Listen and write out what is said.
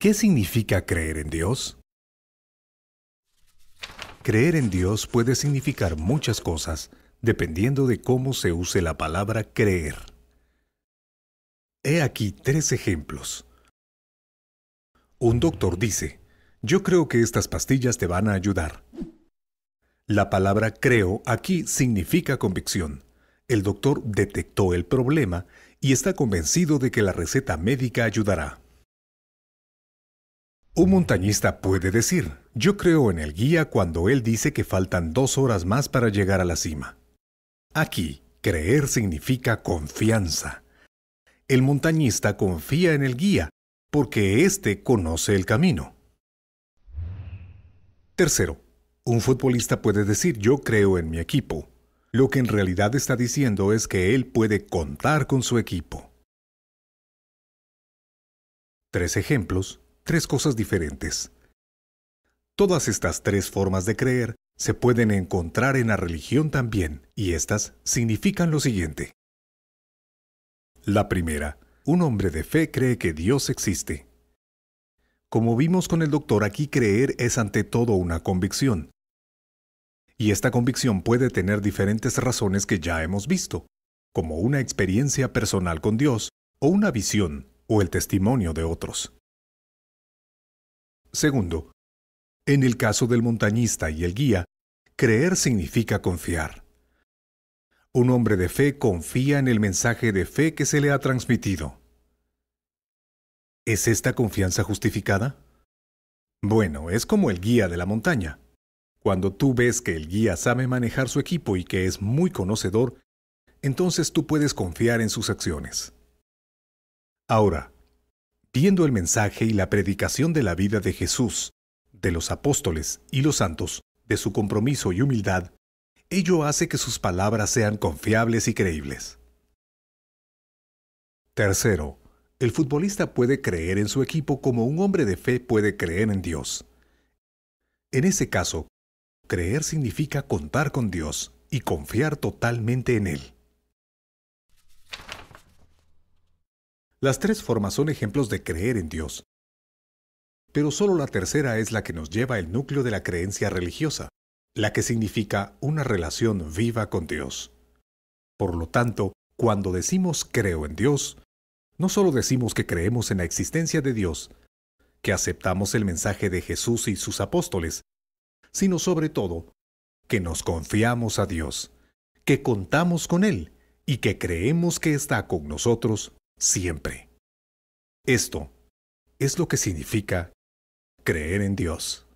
¿Qué significa creer en Dios? Creer en Dios puede significar muchas cosas, dependiendo de cómo se use la palabra creer. He aquí tres ejemplos. Un doctor dice, yo creo que estas pastillas te van a ayudar. La palabra creo aquí significa convicción. El doctor detectó el problema y está convencido de que la receta médica ayudará. Un montañista puede decir, yo creo en el guía cuando él dice que faltan dos horas más para llegar a la cima. Aquí, creer significa confianza. El montañista confía en el guía porque éste conoce el camino. Tercero, un futbolista puede decir yo creo en mi equipo. Lo que en realidad está diciendo es que él puede contar con su equipo. Tres ejemplos tres cosas diferentes. Todas estas tres formas de creer se pueden encontrar en la religión también, y estas significan lo siguiente. La primera, un hombre de fe cree que Dios existe. Como vimos con el doctor, aquí creer es ante todo una convicción. Y esta convicción puede tener diferentes razones que ya hemos visto, como una experiencia personal con Dios, o una visión, o el testimonio de otros. Segundo, en el caso del montañista y el guía, creer significa confiar. Un hombre de fe confía en el mensaje de fe que se le ha transmitido. ¿Es esta confianza justificada? Bueno, es como el guía de la montaña. Cuando tú ves que el guía sabe manejar su equipo y que es muy conocedor, entonces tú puedes confiar en sus acciones. Ahora, viendo el mensaje y la predicación de la vida de Jesús, de los apóstoles y los santos, de su compromiso y humildad, ello hace que sus palabras sean confiables y creíbles. Tercero, el futbolista puede creer en su equipo como un hombre de fe puede creer en Dios. En ese caso, creer significa contar con Dios y confiar totalmente en Él. Las tres formas son ejemplos de creer en Dios. Pero solo la tercera es la que nos lleva al núcleo de la creencia religiosa, la que significa una relación viva con Dios. Por lo tanto, cuando decimos creo en Dios, no solo decimos que creemos en la existencia de Dios, que aceptamos el mensaje de Jesús y sus apóstoles, sino sobre todo, que nos confiamos a Dios, que contamos con Él y que creemos que está con nosotros siempre. Esto es lo que significa creer en Dios.